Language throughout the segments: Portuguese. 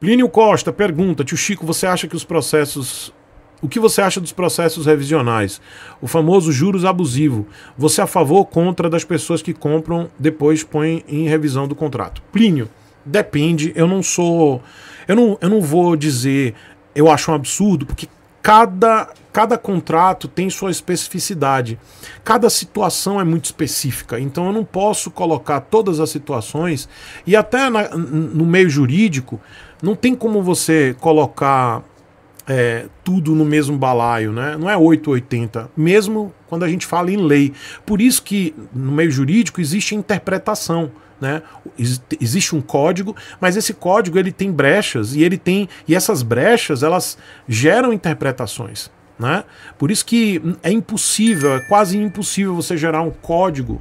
Plínio Costa pergunta: Tio Chico, você acha que os processos. O que você acha dos processos revisionais? O famoso juros abusivo. Você é a favor ou contra das pessoas que compram, depois põem em revisão do contrato? Plínio, depende. Eu não sou. Eu não, eu não vou dizer eu acho um absurdo, porque cada, cada contrato tem sua especificidade. Cada situação é muito específica. Então eu não posso colocar todas as situações e até na, no meio jurídico não tem como você colocar é, tudo no mesmo balaio, né? Não é 880, mesmo quando a gente fala em lei. Por isso que no meio jurídico existe interpretação. Né? Existe um código, mas esse código ele tem brechas e ele tem e essas brechas elas geram interpretações. Né? Por isso que é impossível, é quase impossível você gerar um código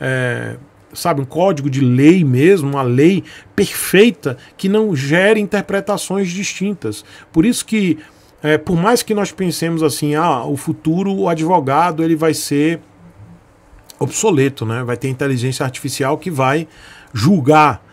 é, sabe, um código de lei mesmo, uma lei perfeita que não gere interpretações distintas. Por isso que, é, por mais que nós pensemos assim, ah, o futuro, o advogado, ele vai ser obsoleto, né? Vai ter inteligência artificial que vai julgar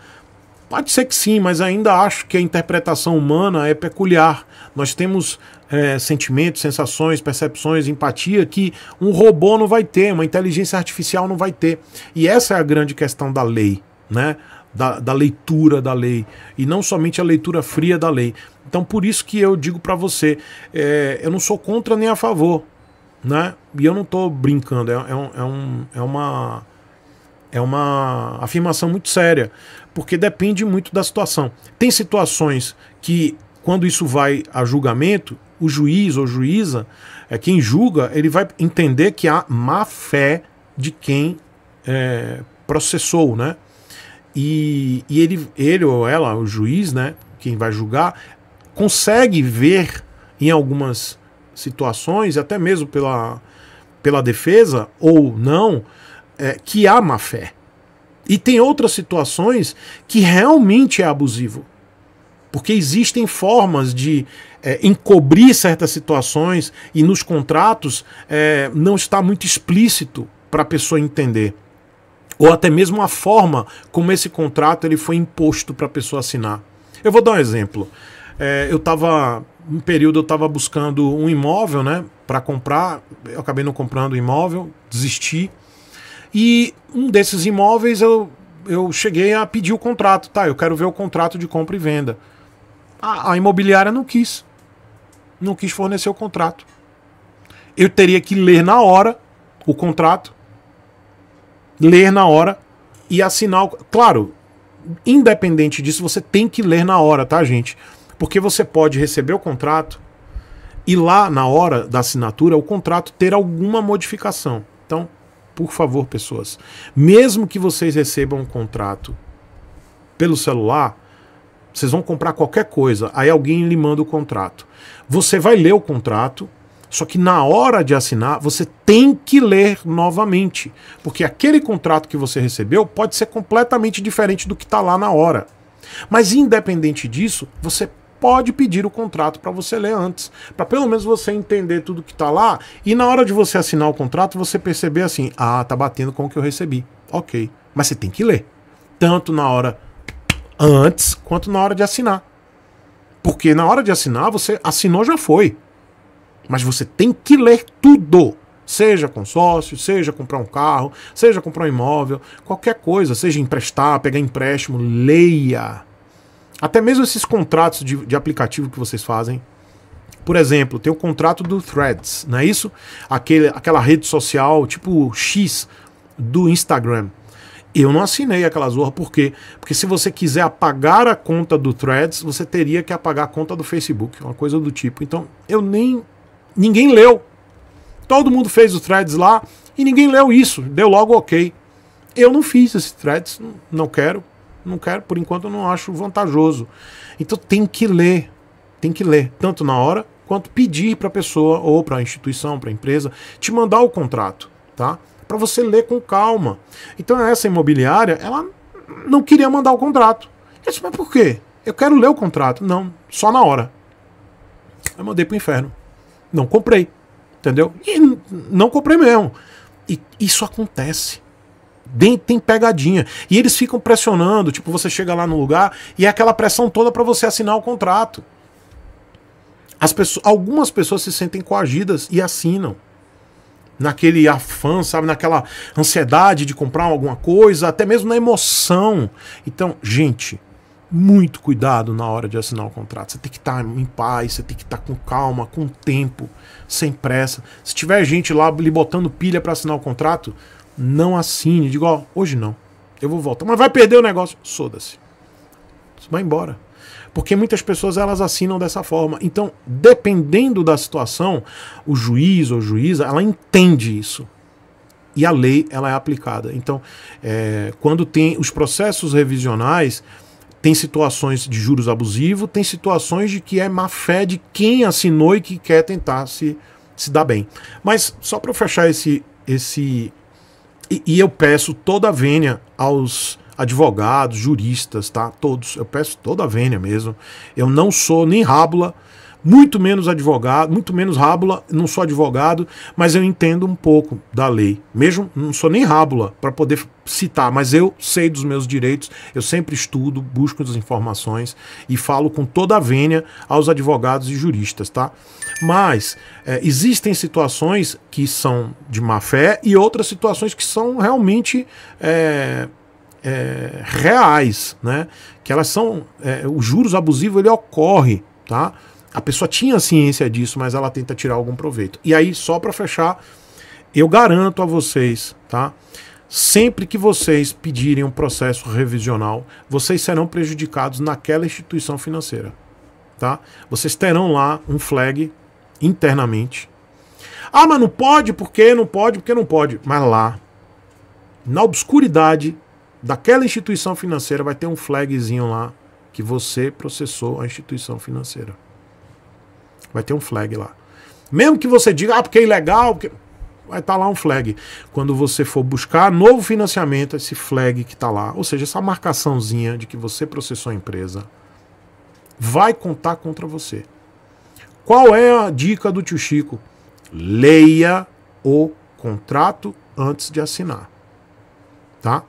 Pode ser que sim, mas ainda acho que a interpretação humana é peculiar. Nós temos é, sentimentos, sensações, percepções, empatia que um robô não vai ter, uma inteligência artificial não vai ter. E essa é a grande questão da lei, né? Da, da, leitura da lei e não somente a leitura fria da lei. Então, por isso que eu digo para você, é, eu não sou contra nem a favor, né? E eu não estou brincando, é, é, um, é, um, é uma é uma afirmação muito séria, porque depende muito da situação. Tem situações que, quando isso vai a julgamento, o juiz ou juíza, é, quem julga, ele vai entender que há má fé de quem é, processou, né? E, e ele, ele ou ela, o juiz, né, quem vai julgar, consegue ver em algumas situações, até mesmo pela, pela defesa ou não, é, que há má fé. E tem outras situações que realmente é abusivo. Porque existem formas de é, encobrir certas situações e nos contratos é, não está muito explícito para a pessoa entender. Ou até mesmo a forma como esse contrato ele foi imposto para a pessoa assinar. Eu vou dar um exemplo. É, eu estava um período eu estava buscando um imóvel, né, para comprar. Eu acabei não comprando o imóvel, desisti. E um desses imóveis eu, eu cheguei a pedir o contrato, tá? Eu quero ver o contrato de compra e venda. A, a imobiliária não quis. Não quis fornecer o contrato. Eu teria que ler na hora o contrato, ler na hora e assinar. O... Claro, independente disso, você tem que ler na hora, tá, gente? Porque você pode receber o contrato e lá na hora da assinatura o contrato ter alguma modificação. Por favor, pessoas, mesmo que vocês recebam um contrato pelo celular, vocês vão comprar qualquer coisa, aí alguém lhe manda o contrato. Você vai ler o contrato, só que na hora de assinar, você tem que ler novamente, porque aquele contrato que você recebeu pode ser completamente diferente do que está lá na hora. Mas independente disso, você pode pedir o contrato para você ler antes, para pelo menos você entender tudo que está lá e na hora de você assinar o contrato você perceber assim, ah, tá batendo com o que eu recebi, ok. Mas você tem que ler, tanto na hora antes quanto na hora de assinar, porque na hora de assinar você assinou já foi, mas você tem que ler tudo. Seja consórcio, seja comprar um carro, seja comprar um imóvel, qualquer coisa, seja emprestar, pegar empréstimo, leia até mesmo esses contratos de, de aplicativo que vocês fazem. Por exemplo, tem o contrato do Threads, não é isso? Aquele, aquela rede social tipo X do Instagram. Eu não assinei aquela zorra, por quê? Porque se você quiser apagar a conta do Threads, você teria que apagar a conta do Facebook, uma coisa do tipo. Então, eu nem. Ninguém leu. Todo mundo fez o Threads lá e ninguém leu isso. Deu logo ok. Eu não fiz esse Threads, não quero. Não quero, por enquanto não acho vantajoso. Então tem que ler, tem que ler, tanto na hora quanto pedir para a pessoa ou para a instituição, para a empresa, te mandar o contrato, tá? Para você ler com calma. Então essa imobiliária, ela não queria mandar o contrato. Eu disse, mas por quê? Eu quero ler o contrato. Não, só na hora. Eu mandei pro inferno. Não comprei, entendeu? E não comprei mesmo. E isso acontece tem pegadinha. E eles ficam pressionando, tipo, você chega lá no lugar e é aquela pressão toda para você assinar o contrato. As pessoas, algumas pessoas se sentem coagidas e assinam. Naquele afã, sabe? Naquela ansiedade de comprar alguma coisa, até mesmo na emoção. Então, gente, muito cuidado na hora de assinar o contrato. Você tem que estar tá em paz, você tem que estar tá com calma, com tempo, sem pressa. Se tiver gente lá lhe botando pilha para assinar o contrato, não assine. Digo, ó, hoje não. Eu vou voltar. Mas vai perder o negócio. Soda-se. Vai embora. Porque muitas pessoas elas assinam dessa forma. Então, dependendo da situação, o juiz ou juíza, ela entende isso. E a lei ela é aplicada. Então, é, quando tem os processos revisionais, tem situações de juros abusivos, tem situações de que é má fé de quem assinou e que quer tentar se, se dar bem. Mas só para fechar esse, esse e, e eu peço toda a vênia aos advogados, juristas, tá? Todos. Eu peço toda a vênia mesmo. Eu não sou nem rábula muito menos advogado, muito menos rábula, não sou advogado, mas eu entendo um pouco da lei. Mesmo não sou nem rábula para poder citar, mas eu sei dos meus direitos, eu sempre estudo, busco as informações e falo com toda a vênia aos advogados e juristas, tá? Mas é, existem situações que são de má fé e outras situações que são realmente é, é, reais, né? Que elas são. o juros abusivo ele ocorre, tá? A pessoa tinha ciência disso, mas ela tenta tirar algum proveito. E aí, só para fechar, eu garanto a vocês, tá? Sempre que vocês pedirem um processo revisional, vocês serão prejudicados naquela instituição financeira, tá? Vocês terão lá um flag internamente. Ah, mas não pode, Por quê? não pode, porque não pode. Mas lá, na obscuridade daquela instituição financeira, vai ter um flagzinho lá que você processou a instituição financeira. Vai ter um flag lá. Mesmo que você diga, ah, porque é ilegal, porque... vai estar tá lá um flag. Quando você for buscar novo financiamento, esse flag que está lá, ou seja, essa marcaçãozinha de que você processou a empresa, vai contar contra você. Qual é a dica do tio Chico? Leia o contrato antes de assinar. Tá?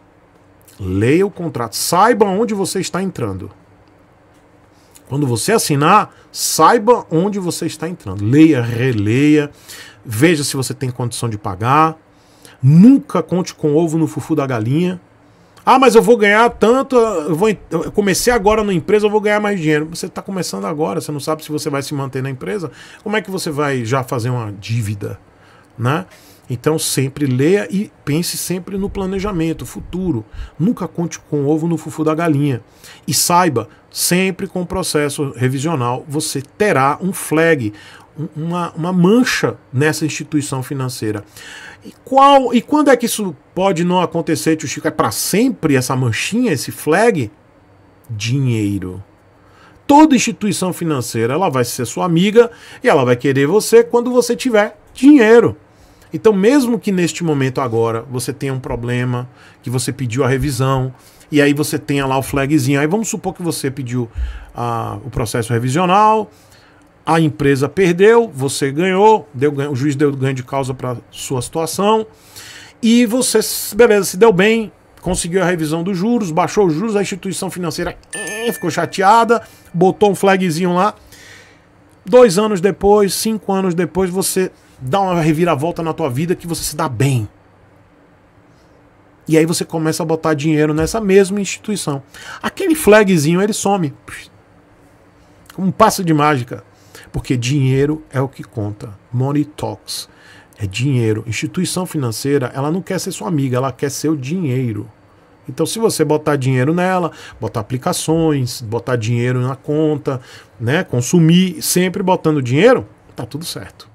Leia o contrato. Saiba onde você está entrando. Quando você assinar, saiba onde você está entrando. Leia, releia, veja se você tem condição de pagar. Nunca conte com ovo no fufu da galinha. Ah, mas eu vou ganhar tanto, eu, vou, eu comecei agora na empresa, eu vou ganhar mais dinheiro. Você está começando agora, você não sabe se você vai se manter na empresa. Como é que você vai já fazer uma dívida, né? Então sempre leia e pense sempre no planejamento futuro. Nunca conte com o ovo no fufu da galinha. E saiba, sempre com o processo revisional você terá um flag, uma, uma mancha nessa instituição financeira. E, qual, e quando é que isso pode não acontecer, tio Chico? É para sempre essa manchinha, esse flag? Dinheiro toda instituição financeira ela vai ser sua amiga e ela vai querer você quando você tiver dinheiro. Então, mesmo que neste momento agora você tenha um problema, que você pediu a revisão, e aí você tenha lá o flagzinho, aí vamos supor que você pediu a, ah, o processo revisional, a empresa perdeu, você ganhou, deu, o juiz deu ganho de causa para sua situação, e você, beleza, se deu bem, conseguiu a revisão dos juros, baixou os juros, a instituição financeira ficou chateada, botou um flagzinho lá. Dois anos depois, cinco anos depois, você dá uma reviravolta na tua vida que você se dá bem. E aí você começa a botar dinheiro nessa mesma instituição. Aquele flagzinho ele some. Como um passo de mágica. Porque dinheiro é o que conta. Money talks. É dinheiro. Instituição financeira, ela não quer ser sua amiga, ela quer seu dinheiro. Então, se você botar dinheiro nela, botar aplicações, botar dinheiro na conta, né, consumir, sempre botando dinheiro, tá tudo certo.